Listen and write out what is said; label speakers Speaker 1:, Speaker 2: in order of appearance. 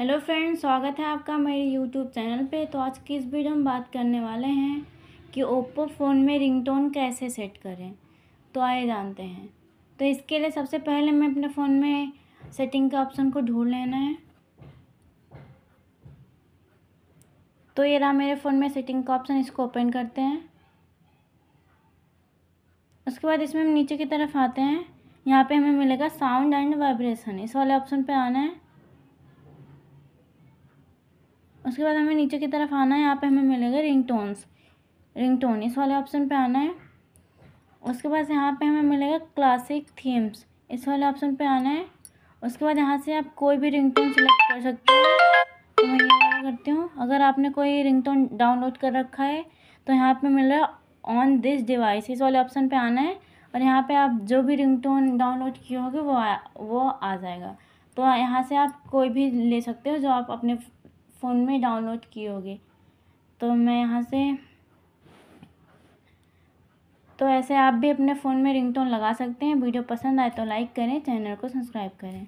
Speaker 1: hello friends स्वागत है आपका मेरे यूट्यूब चैनल पे तो आज की इस वीडियो में बात करने वाले हैं कि ओप्पो फ़ोन में रिंगटोन कैसे सेट करें तो आइए जानते हैं तो इसके लिए सबसे पहले मैं अपने फ़ोन में सेटिंग का ऑप्शन को ढूंढ लेना है तो ये रहा मेरे फ़ोन में सेटिंग का ऑप्शन इसको ओपन करते हैं उसके बाद इसमें हम नीचे की तरफ आते हैं यहाँ पे हमें मिलेगा साउंड एंड वाइब्रेशन इस वाले ऑप्शन पे आना है उसके बाद हमें नीचे की तरफ आना है यहाँ पे हमें मिलेगा रिंग टोन्स रिंग टोन इस वाले ऑप्शन पे आना है उसके बाद यहाँ पे हमें मिलेगा क्लासिक थीम्स इस वाले ऑप्शन पे आना है उसके बाद यहाँ से आप कोई भी रिंग टोन सेलेक्ट कर सकते हो तो मैं ये वाला करती हूँ अगर आपने कोई रिंग टोन डाउनलोड कर रखा है तो यहाँ पर मिल रहा है ऑन दिस डिवाइस इस वाले ऑप्शन पर आना है और यहाँ पर आप जो भी रिंग टोन डाउनलोड किए होगे वो आ, वो आ जाएगा तो यहाँ से आप कोई भी ले सकते हो जो आप अपने फ़ोन में डाउनलोड किए होगे तो मैं यहाँ से तो ऐसे आप भी अपने फ़ोन में रिंगटोन लगा सकते हैं वीडियो पसंद आए तो लाइक करें चैनल को सब्सक्राइब करें